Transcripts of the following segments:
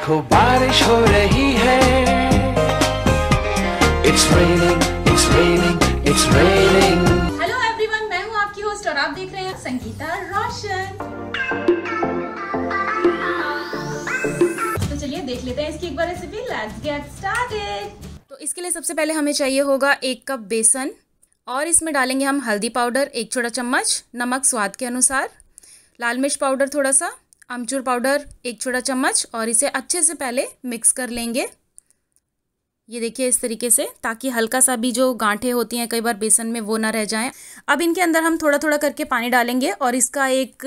देखो बारिश हो रही है it's raining it's raining it's raining hello everyone मैं हूं आपकी होस्ट और आप देख रहे हैं संगीता रोशन तो चलिए देख लेते हैं इसकी एक बार रेसिपी लेट्स गेट स्टार्टेड तो इसके लिए सबसे पहले हमें चाहिए होगा एक कप बेसन और इसमें डालेंगे हम हल्दी पाउडर एक छोटा चम्मच नमक स्वाद के अनुसार लाल मिर्च पाउडर थोड़ा सा आमचूर पाउडर एक छोटा चम्मच और इसे अच्छे से पहले मिक्स कर लेंगे ये देखिए इस तरीके से ताकि हल्का सा भी जो गांठे होती हैं कई बार बेसन में वो ना रह जाएं अब इनके अंदर हम थोड़ा थोड़ा करके पानी डालेंगे और इसका एक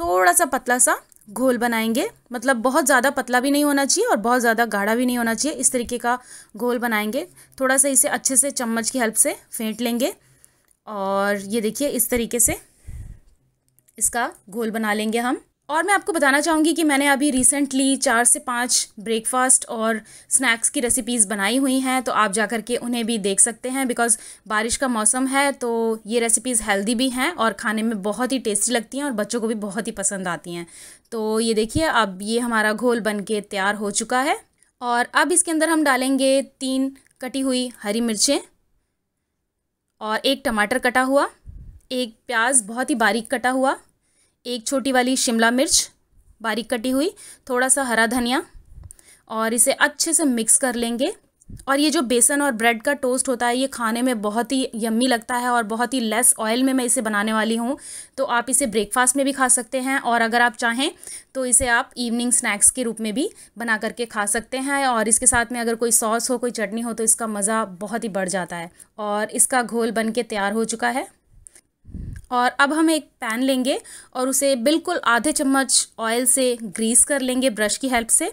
थोड़ा सा पतला सा घोल बनाएंगे मतलब बहुत ज़्यादा पतला भी नहीं होना चाहिए और बहुत ज़्यादा गाढ़ा भी नहीं होना चाहिए इस तरीके का घोल बनाएंगे थोड़ा सा इसे अच्छे से चम्मच की हेल्प से फेंट लेंगे और ये देखिए इस तरीके से इसका घोल बना लेंगे हम और मैं आपको बताना चाहूँगी कि मैंने अभी रिसेंटली चार से पाँच ब्रेकफास्ट और स्नैक्स की रेसिपीज़ बनाई हुई हैं तो आप जा कर के उन्हें भी देख सकते हैं बिकॉज़ बारिश का मौसम है तो ये रेसिपीज़ हेल्दी भी हैं और खाने में बहुत ही टेस्टी लगती हैं और बच्चों को भी बहुत ही पसंद आती हैं तो ये देखिए अब ये हमारा घोल बन के तैयार हो चुका है और अब इसके अंदर हम डालेंगे तीन कटी हुई हरी मिर्चें और एक टमाटर कटा हुआ एक प्याज बहुत ही बारीक कटा हुआ एक छोटी वाली शिमला मिर्च बारीक कटी हुई थोड़ा सा हरा धनिया और इसे अच्छे से मिक्स कर लेंगे और ये जो बेसन और ब्रेड का टोस्ट होता है ये खाने में बहुत ही यम्मी लगता है और बहुत ही लेस ऑयल में मैं इसे बनाने वाली हूँ तो आप इसे ब्रेकफास्ट में भी खा सकते हैं और अगर आप चाहें तो इसे आप इवनिंग स्नैक्स के रूप में भी बना करके खा सकते हैं और इसके साथ में अगर कोई सॉस हो कोई चटनी हो तो इसका मज़ा बहुत ही बढ़ जाता है और इसका घोल बन के तैयार हो चुका है और अब हम एक पैन लेंगे और उसे बिल्कुल आधे चम्मच ऑयल से ग्रीस कर लेंगे ब्रश की हेल्प से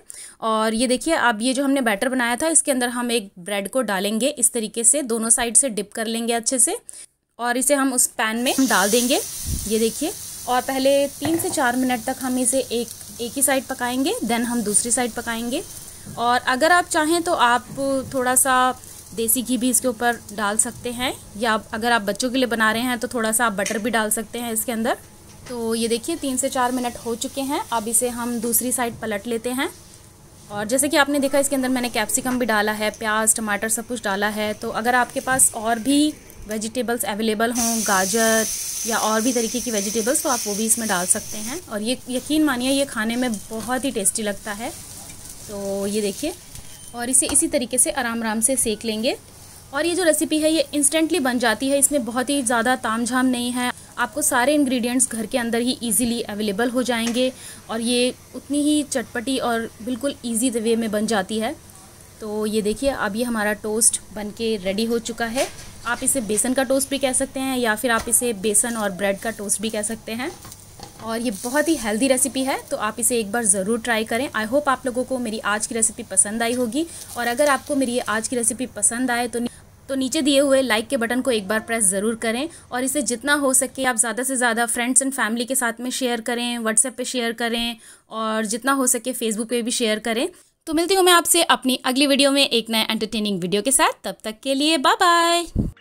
और ये देखिए अब ये जो हमने बैटर बनाया था इसके अंदर हम एक ब्रेड को डालेंगे इस तरीके से दोनों साइड से डिप कर लेंगे अच्छे से और इसे हम उस पैन में डाल देंगे ये देखिए और पहले तीन से चार मिनट तक हम इसे एक एक ही साइड पकाएंगे देन हम दूसरी साइड पकाएंगे और अगर आप चाहें तो आप थोड़ा सा देसी घी भी इसके ऊपर डाल सकते हैं या अगर आप बच्चों के लिए बना रहे हैं तो थोड़ा सा आप बटर भी डाल सकते हैं इसके अंदर तो ये देखिए तीन से चार मिनट हो चुके हैं अब इसे हम दूसरी साइड पलट लेते हैं और जैसे कि आपने देखा इसके अंदर मैंने कैप्सिकम भी डाला है प्याज टमाटर सब कुछ डाला है तो अगर आपके पास और भी वेजिटेबल्स अवेलेबल हों गाजर या और भी तरीके की वेजिटेबल्स तो आप वो भी इसमें डाल सकते हैं और ये यकीन मानिए ये खाने में बहुत ही टेस्टी लगता है तो ये देखिए और इसे इसी तरीके से आराम आराम से सेक लेंगे और ये जो रेसिपी है ये इंस्टेंटली बन जाती है इसमें बहुत ही ज़्यादा ताम झाम नहीं है आपको सारे इंग्रेडिएंट्स घर के अंदर ही इजीली अवेलेबल हो जाएंगे और ये उतनी ही चटपटी और बिल्कुल इजी वे में बन जाती है तो ये देखिए अब ये हमारा टोस्ट के रेडी हो चुका है आप इसे बेसन का टोस्ट भी कह सकते हैं या फिर आप इसे बेसन और ब्रेड का टोस्ट भी कह सकते हैं और ये बहुत ही हेल्दी रेसिपी है तो आप इसे एक बार ज़रूर ट्राई करें आई होप आप लोगों को मेरी आज की रेसिपी पसंद आई होगी और अगर आपको मेरी ये आज की रेसिपी पसंद आए तो तो नीचे दिए हुए लाइक के बटन को एक बार प्रेस ज़रूर करें और इसे जितना हो सके आप ज़्यादा से ज़्यादा फ्रेंड्स एंड फैमिली के साथ में शेयर करें व्हाट्सएप पे शेयर करें और जितना हो सके फेसबुक पे भी शेयर करें तो मिलती हूँ मैं आपसे अपनी अगली वीडियो में एक नए एंटरटेनिंग वीडियो के साथ तब तक के लिए बाय बाय